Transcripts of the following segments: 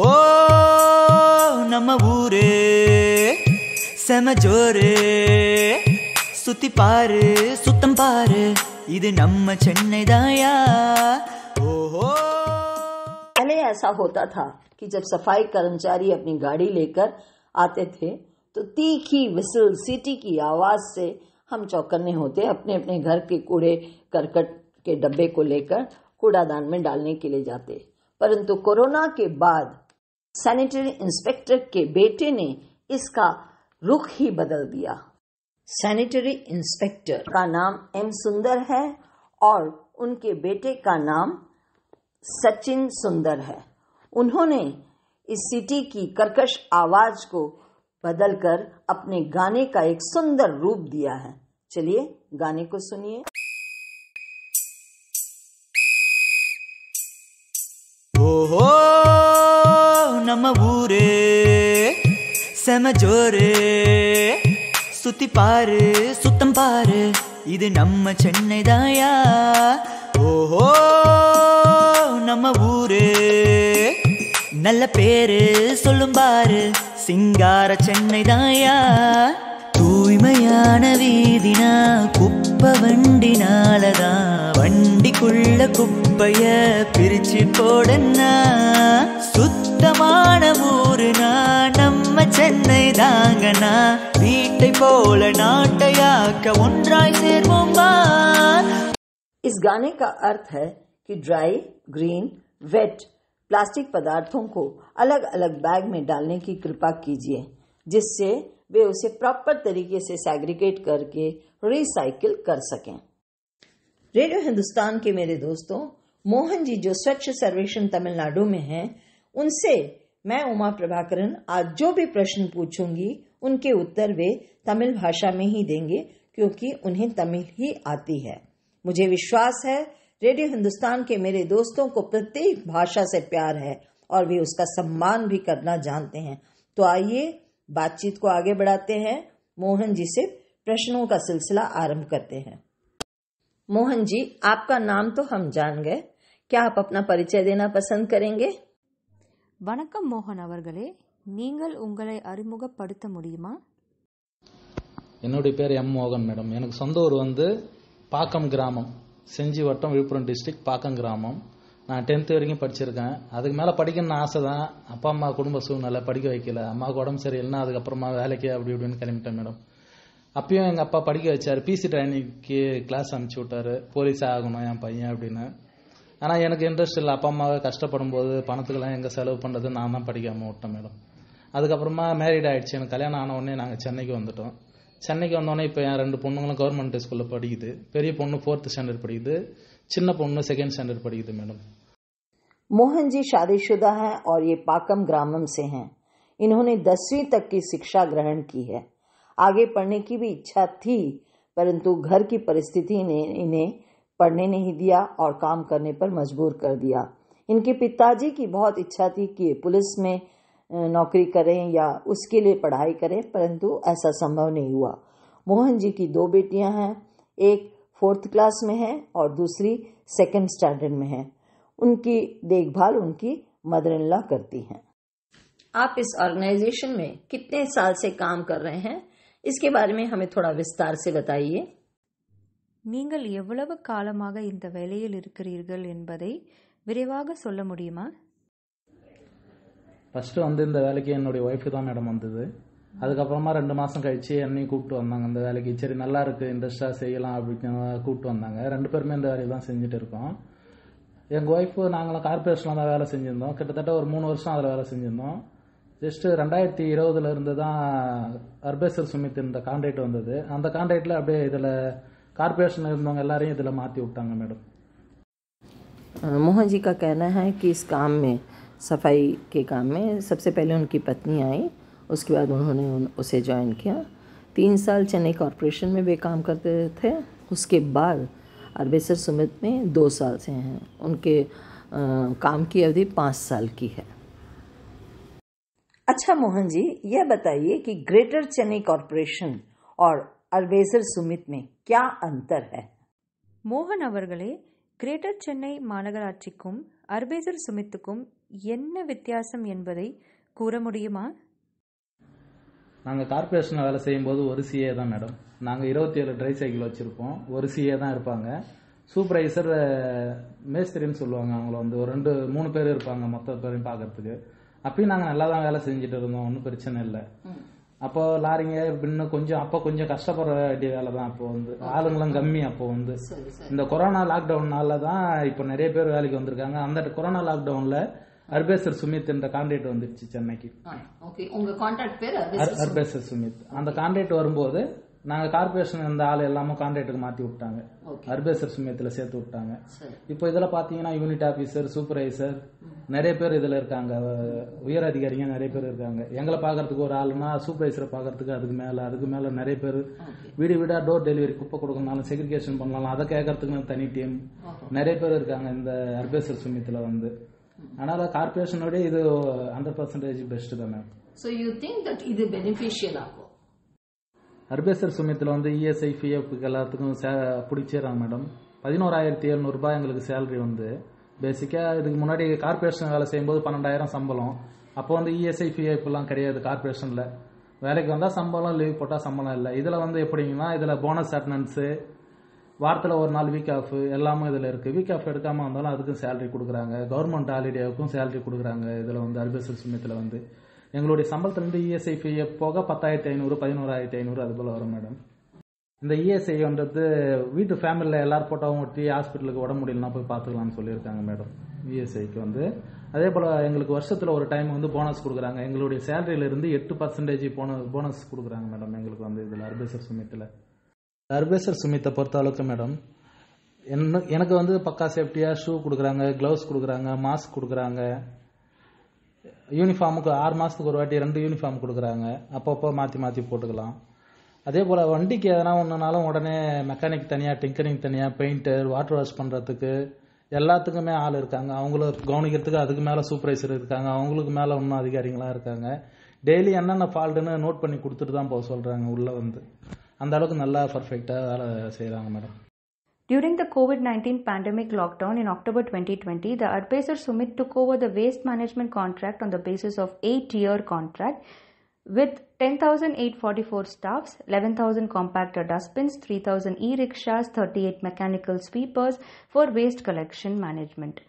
ओहो नम ऊरे सेम जोरे सुति पार सुतम पार इदु நம்ம चेन्नई दाया ओहो पहले ऐसा होता था कि जब सफाई कर्मचारी अपनी गाड़ी लेकर आते थे तो तीखी विसल सीटी की आवाज से हम चौकन्ने होते अपने अपने घर के कूड़े करकट के डब्बे को लेकर कूड़ादान में डालने के लिए जाते परंतु कोरोना के बाद सैनिटरी इंस्पेक्टर के बेटे ने इसका रुख ही बदल दिया सैनिटरी इंस्पेक्टर का नाम एम सुंदर है और उनके बेटे का नाम सचिन सुंदर है उन्होंने इस सिटी की कर्कश आवाज को बदलकर अपने गाने का एक सुंदर रूप दिया है चलिए गाने को सुनिए हो நம்ம ஊரு செம ஜோரு சுத்தி பாரு சுத்தம் பாரு இது நம்ம சென்னை தாயா ஓஹோ நம்ம ஊரு நல்ல பேரு சொல்லும் பாரு சிங்கார சென்னை தாயா தூய்மையான வீதினா குப்ப வண்டினாலதான் வண்டிக்குள்ள குப்பைய பிரிச்சு போடன்னா சுத்த इस गाने का अर्थ है कि ड्राई ग्रीन वेट प्लास्टिक पदार्थों को अलग अलग बैग में डालने की कृपा कीजिए जिससे वे उसे प्रॉपर तरीके से सैग्रीगेट करके रिसाइकिल कर सकें रेडियो हिंदुस्तान के मेरे दोस्तों मोहन जी जो स्वच्छ सर्वेक्षण तमिलनाडु में हैं उनसे मैं उमा प्रभाकरण आज जो भी प्रश्न पूछूंगी उनके उत्तर वे तमिल भाषा में ही देंगे क्योंकि उन्हें तमिल ही आती है मुझे विश्वास है रेडियो हिंदुस्तान के मेरे दोस्तों को प्रत्येक भाषा से प्यार है और वे उसका सम्मान भी करना जानते हैं तो आइए बातचीत को आगे बढ़ाते हैं मोहन जी से प्रश्नों का सिलसिला आरंभ करते हैं मोहन जी आपका नाम तो हम जान गए क्या आप अपना परिचय देना पसंद करेंगे வணக்கம் மோகன் அவர்களே நீங்கள் உங்களை அறிமுகப்படுத்த முடியுமா என்னுடைய பேர் எம் மோகன் மேடம் எனக்கு சொந்த ஊர் வந்து பாக்கம் கிராமம் செஞ்சி வட்டம் விழுப்புரம் டிஸ்ட்ரிக் பாக்கம் கிராமம் நான் டென்த்து வரைக்கும் படிச்சிருக்கேன் அதுக்கு மேலே படிக்கணும்னு ஆசை தான் அப்பா அம்மா குடும்ப சூழ்நிலை படிக்க வைக்கல அம்மாவுக்கு உடம்பு சரியில்லைன்னா அதுக்கப்புறமா வேலைக்கு அப்படி இப்படின்னு கிளம்பிட்டேன் மேடம் அப்பயும் எங்கள் அப்பா படிக்க வச்சாரு பிசி ட்ரைனிங்க்கு கிளாஸ் அனுப்பிச்சி விட்டாரு போலீஸ் ஆகணும் என் பையன் அப்படின்னு ஆனால் எனக்கு இன்ட்ரெஸ்ட் இல்லை அப்பா அம்மாவை கஷ்டப்படும் போது பணத்துக்கெல்லாம் எங்கே செலவு பண்ணுறது நான் தான் படிக்காமல் விட்டேன் மேடம் அதுக்கப்புறமா மேரிட் ஆகிடுச்சு எனக்கு கல்யாணம் ஆன உடனே நாங்கள் சென்னைக்கு வந்துட்டோம் சென்னைக்கு வந்தோடனே இப்போ என் ரெண்டு பொண்ணுங்களும் கவர்மெண்ட் ஸ்கூலில் படிக்குது பெரிய பொண்ணு ஃபோர்த்து ஸ்டாண்டர்ட் படிக்குது சின்ன பொண்ணு செகண்ட் ஸ்டாண்டர்ட் படிக்குது மேடம் मोहन जी शादीशुदा हैं और ये पाकम ग्रामम से हैं इन्होंने दसवीं तक की शिक्षा ग्रहण की है आगे पढ़ने की भी इच्छा थी परंतु घर की परिस्थिति ने इन्हें पढ़ने नहीं दिया और काम करने पर मजबूर कर दिया इनके पिताजी की बहुत इच्छा थी कि पुलिस में नौकरी करें या उसके लिए पढ़ाई करें परंतु ऐसा संभव नहीं हुआ मोहन जी की दो बेटियां हैं एक फोर्थ क्लास में है और दूसरी सेकेंड स्टैंडर्ड में है उनकी देखभाल उनकी मदर इन लॉ करती हैं आप इस ऑर्गेनाइजेशन में कितने साल से काम कर रहे हैं इसके बारे में हमें थोड़ा विस्तार से बताइए நீங்கள் எவ்வளவு காலமாக இந்த வேலையில் இருக்கிறீர்கள் என்பதை விரைவாக சொல்ல முடியுமா ஃபஸ்ட்டு வந்து இந்த வேலைக்கு என்னுடைய ஒய்ஃபு தான் மேடம் வந்தது அதுக்கப்புறமா ரெண்டு மாதம் கழித்து என்னையும் கூப்பிட்டு வந்தாங்க இந்த வேலைக்கு சரி நல்லா இருக்கு இன்ட்ரெஸ்டா செய்யலாம் அப்படின்னு கூப்பிட்டு வந்தாங்க ரெண்டு பேருமே இந்த வேலையை தான் செஞ்சுட்டு இருக்கோம் எங்கள் ஒய்ஃபு நாங்களும் கார்பரேஷன்ல தான் வேலை செஞ்சிருந்தோம் கிட்டத்தட்ட ஒரு மூணு வருஷம் அதில் வேலை செஞ்சுருந்தோம் ஜஸ்ட்டு ரெண்டாயிரத்தி இருபதுலேருந்து தான் அர்பேசர் சுமித் இந்த கான்ட்ராக்ட் வந்தது அந்த கான்ட்ராக்ட்ல அப்படியே இதில் कारपोरेशन இருந்தவங்க எல்லாரையும் இதில் மாற்றி விட்டாங்க மேடம் मोहन जी का कहना है कि इस काम में सफाई के काम में सबसे पहले उनकी पत्नी आई उसके बाद उन्होंने उन, उसे ज्वाइन किया तीन साल चेन्नई कॉरपोरेशन में वे काम करते थे उसके बाद अरबेसर सुमित में दो साल से हैं उनके आ, काम की अवधि पाँच साल की है अच्छा मोहन जी यह बताइए कि ग्रेटर चेन्नई कॉरपोरेशन और अल्बेजर சுமித் மே கியா அந்தர் है மோகன் அவர்களே கிரேட்டர் சென்னை மாநகராட்சிக்கும் அர்பேசர் சுமித்துக்கும் என்ன வித்தியாசம் என்பதை கூற முடியுமா நாங்கள் கார்பரேஷனில் வேலை செய்யும்போது ஒரு சிஏ தான் மேடம் நாங்கள் இருபத்தி ஏழு ட்ரை சைக்கிள் வச்சுருப்போம் ஒரு சிஏ தான் இருப்பாங்க சூப்பர்வைசர் மேஸ்திரின்னு சொல்லுவாங்க அவங்கள வந்து ஒரு ரெண்டு மூணு பேர் இருப்பாங்க மொத்த பேரையும் பார்க்கறதுக்கு அப்பயும் நாங்கள் நல்லா தான் வேலை செஞ்சுட்டு இருந்தோம் ஒன்றும் பிரச்சனை இல்லை அப்போ லாரிங்க இப்படின்னு கொஞ்சம் அப்போ கொஞ்சம் கஷ்டப்படுற வேண்டிய வேலை தான் அப்போ வந்து ஆளுங்களும் கம்மி அப்போ வந்து இந்த கொரோனா லாக்டவுன்னால தான் இப்போ நிறைய பேர் வேலைக்கு வந்திருக்காங்க அந்த கொரோனா லாக்டவுன்ல அர்பேசர் சுமித் என்ற கான்ட்ராக்ட் வந்துருச்சு சென்னைக்கு அர்பேசர் சுமித் அந்த கான்ட்ராக்ட் வரும்போது நாங்க கார்பரேஷன் இருந்த ஆள் எல்லாமே கான்ட்ராக்டுக்கு மாத்தி விட்டாங்க அர்பேசர் சமயத்துல சேர்த்து விட்டாங்க இப்போ இதுல பாத்தீங்கன்னா யூனிட் ஆபீசர் சூப்பர்வைசர் நிறைய பேர் இதுல இருக்காங்க உயர் அதிகாரிங்க நிறைய பேர் இருக்காங்க எங்களை பாக்குறதுக்கு ஒரு ஆளுனா சூப்பர்வைசரை பாக்குறதுக்கு அதுக்கு மேல அதுக்கு மேல நிறைய பேர் வீடு வீடா டோர் டெலிவரி குப்பை கொடுக்கணும் செக்ரிகேஷன் பண்ணலாம் அதை கேட்கறதுக்கு தனி டீம் நிறைய பேர் இருக்காங்க இந்த அர்பேசர் சமயத்துல வந்து அதனால கார்பரேஷனோட இது ஹண்ட்ரட் பர்சன்டேஜ் பெஸ்ட் தானே ma'am so you think that இது பெனிஃபிஷியல் ஆகும் அர்பேசர் சுமியத்தில் வந்து இஎஸ்ஐ e பிஎஃப்க்கு எல்லாத்துக்கும் சே பிடிச்சிடறாங்க மேடம் பதினோராயிரத்தி எழுநூறுபா எங்களுக்கு சேலரி வந்து பேசிக்காக இதுக்கு முன்னாடி கார்பரேஷன் வேலை செய்யும்போது பன்னெண்டாயிரம் சம்பளம் அப்போ வந்து இஎஸ்ஐ e பிஎஃப்லாம் கிடையாது கார்பரேஷனில் வேலைக்கு வந்தால் சம்பளம் லீவ் போட்டால் சம்பளம் இல்லை இதில் வந்து எப்படிங்கன்னா இதில் போனஸ் அட்டனன்ஸு வாரத்தில் ஒரு நாள் வீக் ஆஃப் எல்லாமே இதில் இருக்குது வீக் ஆஃப் எடுக்காமல் வந்தாலும் அதுக்கும் சேலரி கொடுக்குறாங்க கவர்மெண்ட் ஹாலிடேவுக்கும் சேலரி கொடுக்குறாங்க இதில் வந்து அர்பேசர் சுமியத்தில் வந்து எங்களுடைய சம்பளத்திலிருந்து இஎஸ்ஐ e ஃபீயை போக பத்தாயிரத்தி ஐநூறு பதினோராயிரத்தி ஐநூறு அதுபோல் வரும் மேடம் இந்த இஎஸ்ஐன்றது e வீட்டு ஃபேமிலியில் எல்லாரும் போட்டோவும் ஒட்டி ஹாஸ்பிட்டலுக்கு உடம்பு முடியலனா போய் பார்த்துக்கலாம்னு சொல்லியிருக்காங்க மேடம் இஎஸ்ஐக்கு e வந்து அதே போல் எங்களுக்கு வருஷத்தில் ஒரு டைம் வந்து போனஸ் கொடுக்குறாங்க எங்களுடைய சேலரியிலேருந்து எட்டு பர்சன்டேஜ் போன போனஸ் கொடுக்குறாங்க மேடம் எங்களுக்கு வந்து இதில் அர்பேசர் சுமித்தில் அர்பேசர் சுமித்தை பொறுத்த அளவுக்கு மேடம் என்ன எனக்கு வந்து பக்கா சேஃப்டியாக ஷூ கொடுக்குறாங்க க்ளவுஸ் கொடுக்குறாங்க மாஸ்க் கொடுக்குறாங்க யூனிஃபார்முக்கு ஆறு மாதத்துக்கு ஒரு வாட்டி ரெண்டு யூனிஃபார்ம் கொடுக்குறாங்க அப்பப்போ மாற்றி மாற்றி போட்டுக்கலாம் அதே போல் வண்டிக்கு எதனா ஒன்றுனாலும் உடனே மெக்கானிக் தனியாக டிங்கரிங் தனியாக பெயிண்டர் வாட்டர் வாஷ் பண்ணுறதுக்கு எல்லாத்துக்குமே ஆள் இருக்காங்க அவங்கள கவனிக்கிறதுக்கு அதுக்கு மேலே சூப்பர்வைசர் இருக்காங்க அவங்களுக்கு மேலே இன்னும் அதிகாரிகளாக இருக்காங்க டெய்லி என்னென்ன ஃபால்ட்டுன்னு நோட் பண்ணி கொடுத்துட்டு தான் போக சொல்கிறாங்க உள்ளே வந்து அந்த அளவுக்கு நல்லா பர்ஃபெக்டாக வேலை செய்கிறாங்க madam During the COVID 19 pandemic lockdown in October 2020, the Adpacer Summit took over the waste management contract on the basis of 8 year contract with 10,844 staffs, 11,000 compactor dustbins, 3,000 e rickshaws, 38 mechanical sweepers for waste collection management.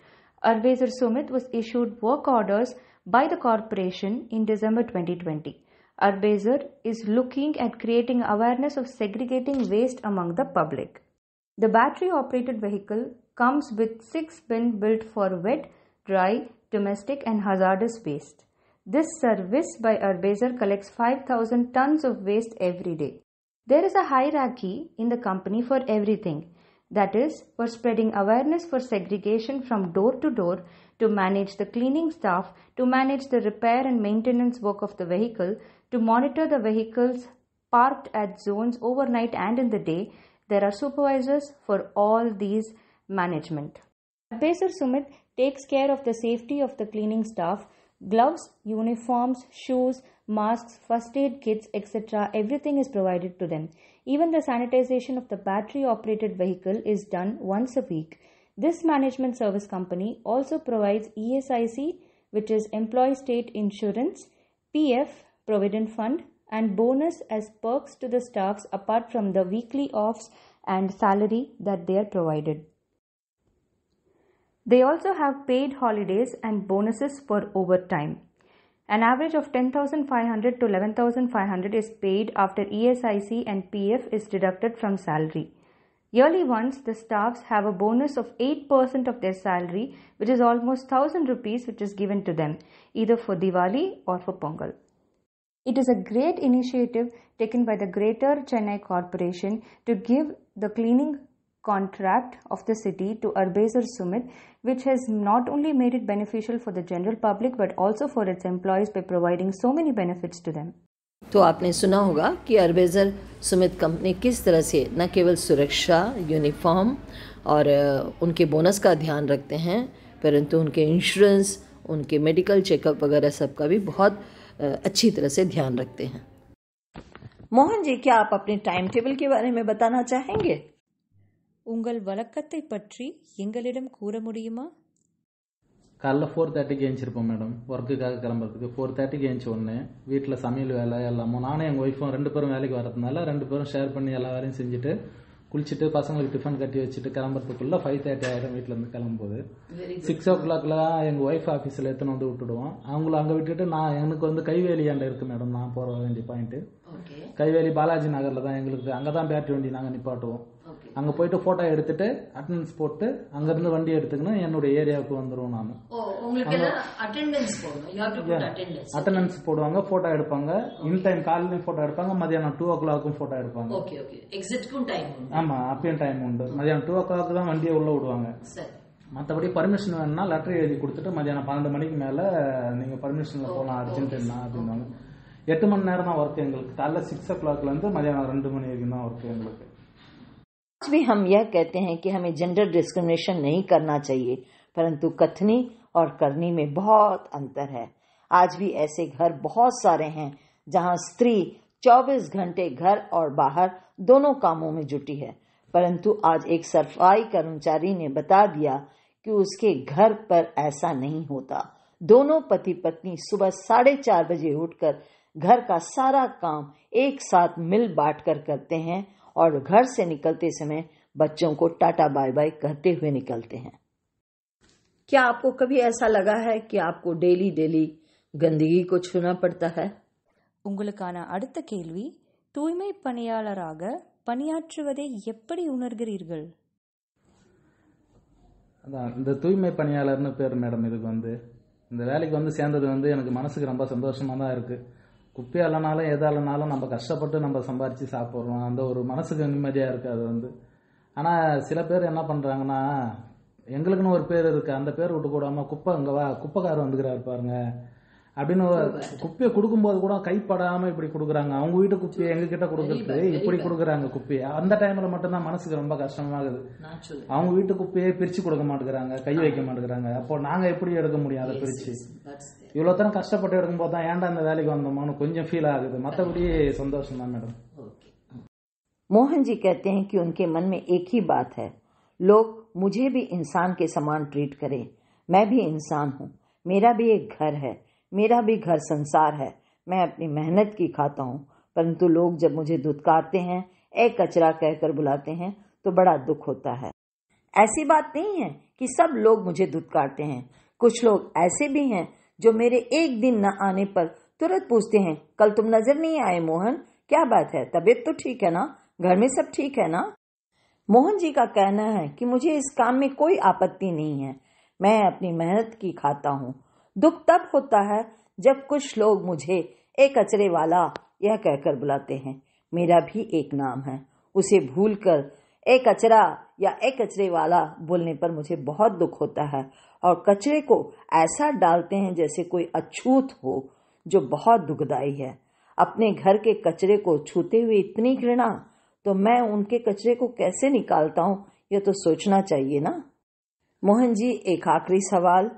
Adpacer Summit was issued work orders by the corporation in December 2020. Adpacer is looking at creating awareness of segregating waste among the public. The battery operated vehicle comes with 6 bin built for wet, dry, domestic and hazardous waste. This service by Urbaser collects 5000 tons of waste every day. There is a hierarchy in the company for everything. That is, for spreading awareness for segregation from door to door, to manage the cleaning staff, to manage the repair and maintenance work of the vehicle, to monitor the vehicles parked at zones overnight and in the day, there are supervisors for all these management. Advisor Sumit takes care of the safety of the cleaning staff. Gloves, uniforms, shoes, masks, first aid kits, etc. Everything is provided to them. Even the sanitization of the battery operated vehicle is done once a week. This management service company also provides ESIC, which is Employee State Insurance, PF, Provident Fund, and bonus as perks to the staffs apart from the weekly offs and salary that they are provided. They also have paid holidays and bonuses for overtime. An average of 10,500 to 11,500 is paid after ESIC and PF is deducted from salary. Yearly ones, the staffs have a bonus of 8% of their salary, which is almost 1000 rupees, which is given to them either for Diwali or for Pongal. It is a great initiative taken by the Greater Chennai Corporation to give the cleaning contract of the city to Arbazar Sumit, which has not only made it beneficial for the general public but also for its employees by providing so many benefits to them. तो आपने सुना होगा कि अरबेजर Sumit company किस तरह से न केवल सुरक्षा यूनिफॉर्म और उनके बोनस का ध्यान रखते हैं परंतु उनके इंश्योरेंस उनके मेडिकल चेकअप वगैरह सब का भी बहुत अच्छी तरह से ध्यान रखते हैं மோகன் ஜி क्या आप अपने टाइम टेबल के बारे में बताना चाहेंगे உங்கள் வழக்கத்தை பற்றி எங்களிடம் கூற முடியுமா காலைல ஃபோர் தேர்ட்டிக்கு எழுந்திருப்போம் மேடம் ஒர்க்குக்காக கிளம்புறதுக்கு ஃபோர் தேர்ட்டிக்கு எழுந்துச்சு ஒன்று வீட்டில் சமையல் வேலை எல்லாமும் நானும் எங்கள் ஒய்ஃபும் ரெண்டு பேரும் வேலைக்கு வரதுனால ரெண்டு பேரும் ஷேர் பண்ணி எல்லா வேலையும் செஞ்சுட்டு குளிச்சுட்டு பசங்களுக்கு டிஃபன் கட்டி வச்சுட்டு கிளம்புறதுக்குள்ள ஃபைவ் தேர்ட்டி ஆயிடும் வீட்டிலேருந்து கிளம்பும்போது சிக்ஸ் ஓ கிளாக்ல தான் எங்கள் ஒய்ஃப் ஆஃபீஸில் எடுத்துன்னு வந்து விட்டுடுவோம் அவங்கள அங்கே விட்டுட்டு நான் எனக்கு வந்து கைவேலி அண்டை இருக்கு மேடம் நான் போகிற வேண்டிய பாயிண்ட்டு கைவேலி பாலாஜி நகரில் தான் எங்களுக்கு அங்கே தான் பேட்டரி வண்டி நாங்கள் நிப்பாட்டுவோம் அங்க போயிட்டு போட்டோ எடுத்துட்டு அட்டண்டன்ஸ் போட்டு அங்க இருந்து வண்டி எடுத்துக்கணும் என்னுடைய ஏரியாவுக்கு வந்துருவோம் நான் அட்டண்டன்ஸ் போடுவாங்க போட்டோ எடுப்பாங்க இன் டைம் காலையிலும் போட்டோ எடுப்பாங்க மதியானம் டூ ஓ கிளாக்கும் போட்டோ எடுப்பாங்க ஆமா அப்பயும் டைம் உண்டு மதியானம் டூ ஓ கிளாக் தான் வண்டியை உள்ள விடுவாங்க மற்றபடி பர்மிஷன் வேணும்னா லெட்டர் எழுதி கொடுத்துட்டு மதியானம் பன்னெண்டு மணிக்கு மேல நீங்க பர்மிஷன்ல போகலாம் அர்ஜென்ட்னா அப்படின்னாங்க எட்டு மணி நேரம் தான் ஒர்க் எங்களுக்கு காலைல சிக்ஸ் ஓ கிளாக்லேருந்து மதியானம் ரெண்டு மணி வரைக்கும் தான் ஒர்க் எங்களுக்கு आज भी हम यह कहते हैं कि हमें जेंडर डिस्क्रिमिनेशन नहीं करना चाहिए परंतु कथनी और करनी में बहुत अंतर है आज भी ऐसे घर बहुत सारे हैं जहां स्त्री 24 घंटे घर और बाहर दोनों कामों में जुटी है परंतु आज एक सफाई कर्मचारी ने बता दिया कि उसके घर पर ऐसा नहीं होता दोनों पति पत्नी सुबह साढ़े चार बजे उठकर घर का सारा काम एक साथ मिल बांट कर करते हैं और घर से निकलते समय बच्चों को टाटा बाय बाय कहते हुए निकलते हैं क्या आपको कभी ऐसा लगा है कि आपको डेली डेली கந்தகி கொச்சுனா படுத்தக உங்களுக்கான அடுத்த கேள்வி தூய்மை பணியாளராக பணியாற்றுவதை எப்படி உணர்கிறீர்கள் அதான் இந்த தூய்மை பணியாளர்னு பேர் மேடம் இதுக்கு வந்து இந்த வேலைக்கு வந்து சேர்ந்தது வந்து எனக்கு மனசுக்கு ரொம்ப சந்தோஷமாக தான் இருக்குது எதா இல்லைனாலும் நம்ம கஷ்டப்பட்டு நம்ம சம்பாரித்து சாப்பிட்றோம் அந்த ஒரு மனசுக்கு நிம்மதியாக இருக்குது அது வந்து ஆனால் சில பேர் என்ன பண்ணுறாங்கன்னா எங்களுக்குன்னு ஒரு பேர் இருக்குது அந்த பேர் விட்டு கூடாமல் குப்பை அங்கே வா குப்பைக்காரர் வந்துக்கிறாரு பாருங்க அப்படின்னு குப்பையை கொடுக்கும்போது கூட கைப்படாம இப்படி கொடுக்குறாங்க அவங்க வீட்டு குப்பையை எங்க கிட்ட கொடுக்கறது இப்படி கொடுக்குறாங்க குப்பையை அந்த டைம்ல மட்டும்தான் மனசுக்கு ரொம்ப கஷ்டமாகுது அவங்க வீட்டு குப்பையை பிரிச்சு கொடுக்க மாட்டேங்கிறாங்க கை வைக்க மாட்டேங்கிறாங்க அப்போ நாங்க எப்படி எடுக்க முடியும் அதை பிரிச்சு இவ்வளவு தரம் கஷ்டப்பட்டு போது தான் ஏன்டா இந்த வேலைக்கு வந்தோமான்னு கொஞ்சம் ஃபீல் ஆகுது மற்றபடி சந்தோஷம் தான் மேடம் மோகன் ஜி कहते கி कि उनके मन में एक ही बात है लोग मुझे இன்சான் इंसान के समान ट्रीट करें मैं भी मेरा भी घर संसार है मैं अपनी मेहनत की खाता हूँ परंतु लोग जब मुझे धुतकारते हैं ए कचरा कहकर बुलाते हैं तो बड़ा दुख होता है ऐसी बात नहीं है कि सब लोग मुझे धुतकारते हैं कुछ लोग ऐसे भी हैं जो मेरे एक दिन न आने पर तुरंत पूछते हैं कल तुम नजर नहीं आए मोहन क्या बात है तबीयत तो ठीक है ना घर में सब ठीक है ना मोहन जी का कहना है कि मुझे इस काम में कोई आपत्ति नहीं है मैं अपनी मेहनत की खाता हूँ दुख तब होता है जब कुछ लोग मुझे एक कचरे वाला यह कहकर बुलाते हैं मेरा भी एक नाम है उसे भूल कर एक कचरा या एक कचरे वाला बोलने पर मुझे बहुत दुख होता है और कचरे को ऐसा डालते हैं जैसे कोई अछूत हो जो बहुत दुखदाई है अपने घर के कचरे को छूते हुए इतनी घृणा तो मैं उनके कचरे को कैसे निकालता हूँ यह तो सोचना चाहिए ना मोहन जी एक आखिरी सवाल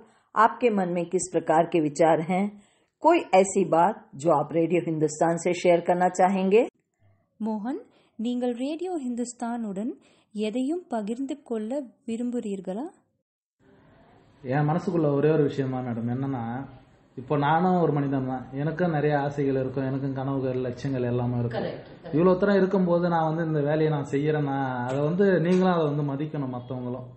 आपके मन में किस प्रकार के विचार हैं कोई ऐसी बात जो आप रेडियो हिंदुस्तान से ஷேர் करना चाहेंगे மோகன் நீங்கள் ரேடியோ ஹிந்துஸ்தானுடன் எதையும் பகிர்ந்து கொள்ள விரும்புகிறீர்களா என் மனசுக்குள்ள ஒரே ஒரு விஷயமா மேடம் என்னன்னா இப்போ நானும் ஒரு மனிதன் தான் எனக்கும் நிறைய ஆசைகள் இருக்கும் எனக்கும் கனவுகள் லட்சியங்கள் எல்லாமே இருக்கும் இவ்வளோ தூரம் இருக்கும்போது நான் வந்து இந்த வேலையை நான் செய்யறேன்னா அதை வந்து நீங்களும் அதை வந்து மதிக்கணும் மற்றவங்களும்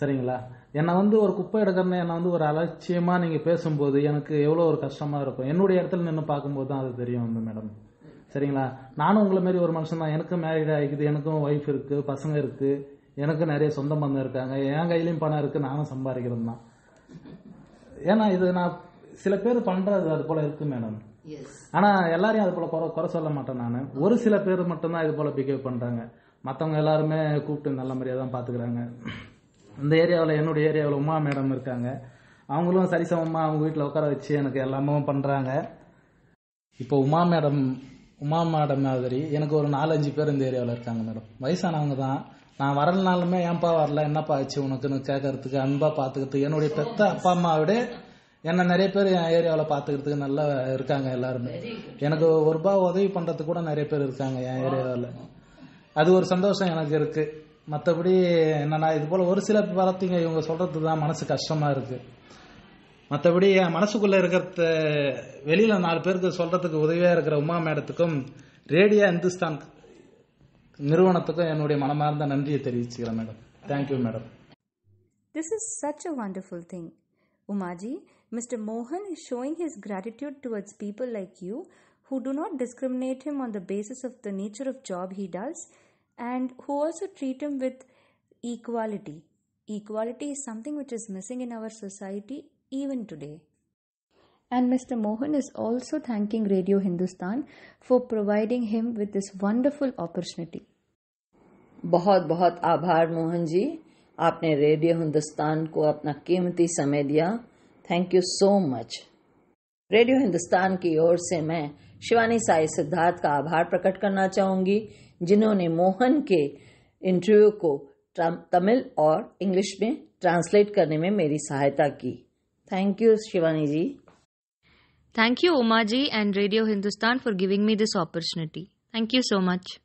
சரிங்களா என்னை வந்து ஒரு குப்பை எடுக்கிறேன்னு என்னை வந்து ஒரு அலட்சியமாக நீங்கள் பேசும்போது எனக்கு எவ்வளோ ஒரு கஷ்டமாக இருக்கும் என்னுடைய இடத்துல நின்று பார்க்கும்போது தான் அது தெரியும் வந்து மேடம் சரிங்களா நானும் உங்களை மாரி ஒரு மனுஷன் தான் எனக்கும் மேரிட் ஆகிக்குது எனக்கும் ஒய்ஃப் இருக்குது பசங்க இருக்குது எனக்கும் நிறைய சொந்த பந்தம் இருக்காங்க என் கையிலையும் பணம் இருக்குது நானும் சம்பாதிக்கிறது தான் ஏன்னா இது நான் சில பேர் பண்ணுறது அது போல் இருக்குது மேடம் ஆனால் எல்லாரையும் அது போல் குறை குறை சொல்ல மாட்டேன் நான் ஒரு சில பேர் மட்டும்தான் இது போல் பிகேவ் பண்ணுறாங்க மற்றவங்க எல்லாருமே கூப்பிட்டு நல்ல மாதிரியாக தான் பார்த்துக்கிறாங்க இந்த ஏரியாவில் என்னுடைய ஏரியாவில் உமா மேடம் இருக்காங்க அவங்களும் சரிசமமாக அவங்க வீட்டில் உட்கார வச்சு எனக்கு எல்லாமே பண்ணுறாங்க இப்போ உமா மேடம் உமா மேடம் மாதிரி எனக்கு ஒரு நாலஞ்சு பேர் இந்த ஏரியாவில் இருக்காங்க மேடம் வயசானவங்க தான் நான் வரலனாலுமே ஏன்ப்பா வரல என்னப்பா ஆச்சு உனக்குன்னு கேட்கறதுக்கு அன்பாக பார்த்துக்கிறதுக்கு என்னுடைய பெத்த அப்பா அம்மாவோட என்ன நிறைய பேர் என் ஏரியாவில் பார்த்துக்கிறதுக்கு நல்லா இருக்காங்க எல்லாருமே எனக்கு ஒரு ரூபா உதவி பண்ணுறதுக்கு கூட நிறைய பேர் இருக்காங்க என் ஏரியாவில் அது ஒரு சந்தோஷம் எனக்கு இருக்குது மற்றபடி என்னன்னா இது போல் ஒரு சில படத்தைங்க இவங்க சொல்கிறது தான் மனசு கஷ்டமாக இருக்குது மற்றபடி என் மனசுக்குள்ளே இருக்கிறத வெளியில் நாலு பேருக்கு சொல்கிறதுக்கு உதவியாக இருக்கிற உமா மேடத்துக்கும் ரேடியா இந்துஸ்தான் நிறுவனத்துக்கும் என்னுடைய மனமார்ந்த நன்றியை தெரிவிச்சுக்கிறேன் madam thank you madam this is such a wonderful thing Umaji mister மோகன் is showing his gratitude towards people like you who do not discriminate him on the basis of the nature of job he does and who also treat him with equality. Equality is something which is missing in our society even today. And Mr. Mohan is also thanking Radio Hindustan for providing him with this wonderful opportunity. बहुत बहुत आभार मोहन जी आपने radio Hindustan को अपना कीमती समय दिया thank you so much Radio Hindustan की ओर से मैं शिवानी साई सिद्धार्थ का आभार प्रकट करना चाहूंगी जिन्होंने मोहन के इंटरव्यू को तमिल और इंग्लिश में ट्रांसलेट करने में मेरी सहायता की thank you Shivani ji thank you Uma ji and Radio Hindustan for giving me this opportunity thank you so much